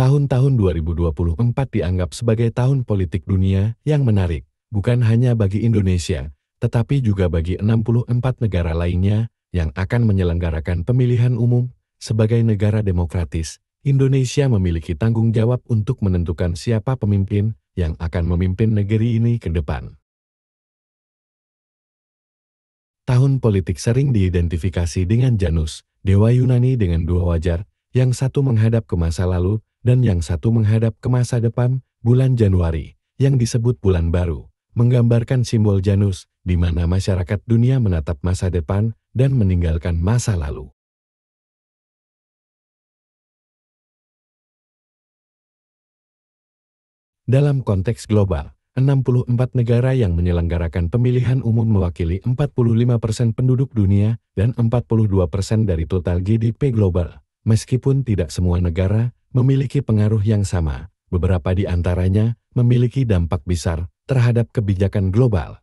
Tahun-tahun 2024 dianggap sebagai tahun politik dunia yang menarik, bukan hanya bagi Indonesia, tetapi juga bagi 64 negara lainnya yang akan menyelenggarakan pemilihan umum. Sebagai negara demokratis, Indonesia memiliki tanggung jawab untuk menentukan siapa pemimpin yang akan memimpin negeri ini ke depan. Tahun politik sering diidentifikasi dengan Janus, dewa Yunani dengan dua wajar, yang satu menghadap ke masa lalu dan yang satu menghadap ke masa depan, bulan Januari, yang disebut bulan baru, menggambarkan simbol Janus, di mana masyarakat dunia menatap masa depan dan meninggalkan masa lalu. Dalam konteks global, 64 negara yang menyelenggarakan pemilihan umum mewakili 45% penduduk dunia dan 42% dari total GDP global. Meskipun tidak semua negara, memiliki pengaruh yang sama. Beberapa di antaranya memiliki dampak besar terhadap kebijakan global.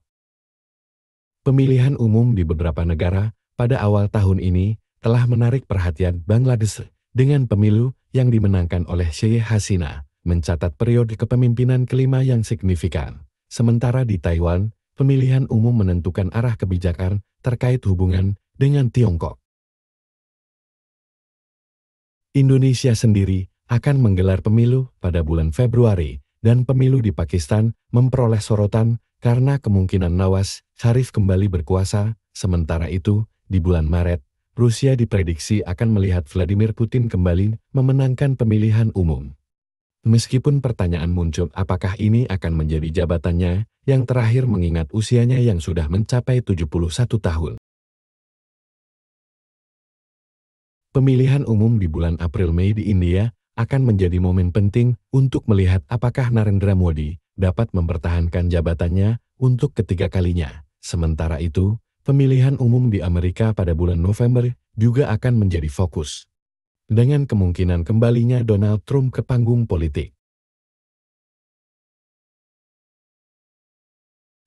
Pemilihan umum di beberapa negara pada awal tahun ini telah menarik perhatian Bangladesh dengan pemilu yang dimenangkan oleh Sheikh Hasina mencatat periode kepemimpinan kelima yang signifikan. Sementara di Taiwan, pemilihan umum menentukan arah kebijakan terkait hubungan dengan Tiongkok. Indonesia sendiri akan menggelar pemilu pada bulan Februari dan pemilu di Pakistan memperoleh sorotan karena kemungkinan Nawaz Sharif kembali berkuasa. Sementara itu, di bulan Maret, Rusia diprediksi akan melihat Vladimir Putin kembali memenangkan pemilihan umum. Meskipun pertanyaan muncul apakah ini akan menjadi jabatannya, yang terakhir mengingat usianya yang sudah mencapai 71 tahun. Pemilihan umum di bulan April-Mei di India akan menjadi momen penting untuk melihat apakah Narendra Modi dapat mempertahankan jabatannya untuk ketiga kalinya. Sementara itu, pemilihan umum di Amerika pada bulan November juga akan menjadi fokus. Dengan kemungkinan kembalinya Donald Trump ke panggung politik.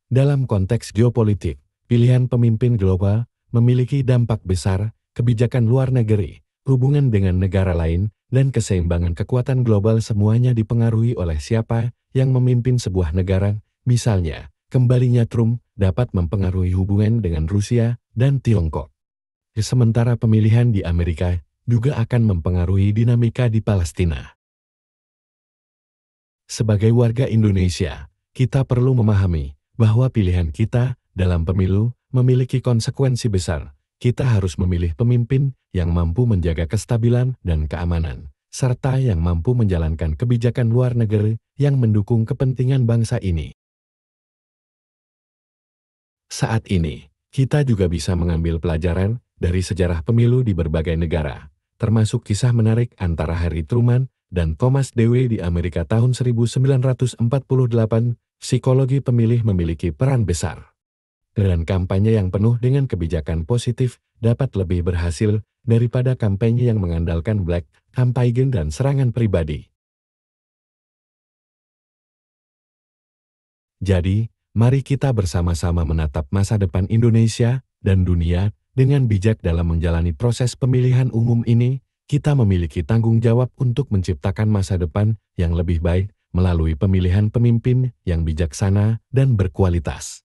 Dalam konteks geopolitik, pilihan pemimpin global memiliki dampak besar kebijakan luar negeri, hubungan dengan negara lain, dan keseimbangan kekuatan global semuanya dipengaruhi oleh siapa yang memimpin sebuah negara, misalnya, kembalinya Trump dapat mempengaruhi hubungan dengan Rusia dan Tiongkok. Sementara pemilihan di Amerika juga akan mempengaruhi dinamika di Palestina. Sebagai warga Indonesia, kita perlu memahami bahwa pilihan kita dalam pemilu memiliki konsekuensi besar kita harus memilih pemimpin yang mampu menjaga kestabilan dan keamanan, serta yang mampu menjalankan kebijakan luar negeri yang mendukung kepentingan bangsa ini. Saat ini, kita juga bisa mengambil pelajaran dari sejarah pemilu di berbagai negara, termasuk kisah menarik antara Harry Truman dan Thomas Dewey di Amerika tahun 1948, psikologi pemilih memiliki peran besar dan kampanye yang penuh dengan kebijakan positif dapat lebih berhasil daripada kampanye yang mengandalkan black campaign dan serangan pribadi. Jadi, mari kita bersama-sama menatap masa depan Indonesia dan dunia dengan bijak dalam menjalani proses pemilihan umum ini. Kita memiliki tanggung jawab untuk menciptakan masa depan yang lebih baik melalui pemilihan pemimpin yang bijaksana dan berkualitas.